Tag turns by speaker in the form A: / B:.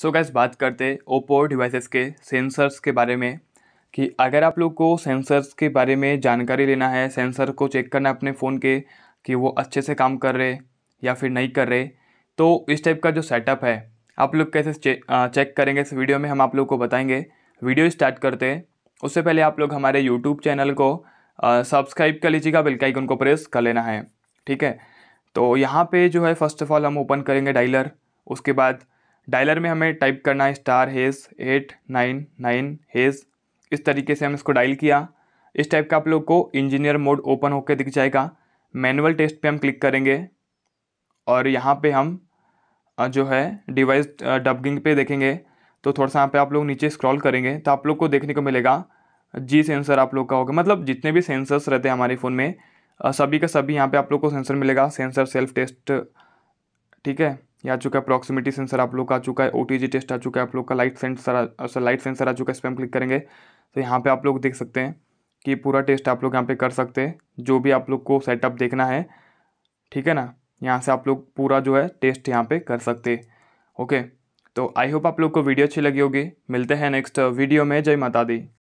A: सो so gas बात करते हैं ओप्पो डिवाइसेस के सेंसर्स के बारे में कि अगर आप लोग को सेंसर्स के बारे में जानकारी लेना है सेंसर को चेक करना अपने फ़ोन के कि वो अच्छे से काम कर रहे या फिर नहीं कर रहे तो इस टाइप का जो सेटअप है आप लोग कैसे चेक, चेक करेंगे इस वीडियो में हम आप लोग को बताएंगे वीडियो स्टार्ट करते हैं उससे पहले आप लोग हमारे यूट्यूब चैनल को सब्सक्राइब कर लीजिएगा बेल आइकन को प्रेस कर लेना है ठीक है तो यहाँ पे जो है फर्स्ट ऑफ ऑल हम ओपन करेंगे डाइलर उसके बाद डायलर में हमें टाइप करना है star hash eight nine nine hash इस तरीके से हम इसको डायल किया इस टाइप का आप लोग को इंजीनियर मोड ओपन होकर दिख जाएगा मैनुअल टेस्ट पे हम क्लिक करेंगे और यहाँ पे हम जो है डिवाइस डबगिंग पे देखेंगे तो थोड़ा सा यहाँ पे आप लोग नीचे स्क्रॉल करेंगे तो आप लोग को देखने को मिलेगा जी सेंसर आप लोग का होगा मतलब जितने भी सेंसर्स रहते हैं हमारे फ़ोन में सभी का सभी यहाँ पे आप लोग को सेंसर मिलेगा सेंसर सेल्फ टेस्ट ठीक है या आ चुका है प्रॉक्सिमिटी सेंसर आप लोग का आ चुका है ओ टेस्ट आ चुका है आप लोग का light sensor sir light sensor आ चुका है इस पर हम क्लिक करेंगे तो यहाँ पे आप लोग देख सकते हैं कि पूरा टेस्ट आप लोग यहाँ पे कर सकते हैं जो भी आप लोग को सेटअप देखना है ठीक है ना यहाँ से आप लोग पूरा जो है टेस्ट यहाँ पर कर सकते ओके तो आई होप आप लोग को वीडियो अच्छी लगी होगी मिलते हैं नेक्स्ट वीडियो में जय माता दी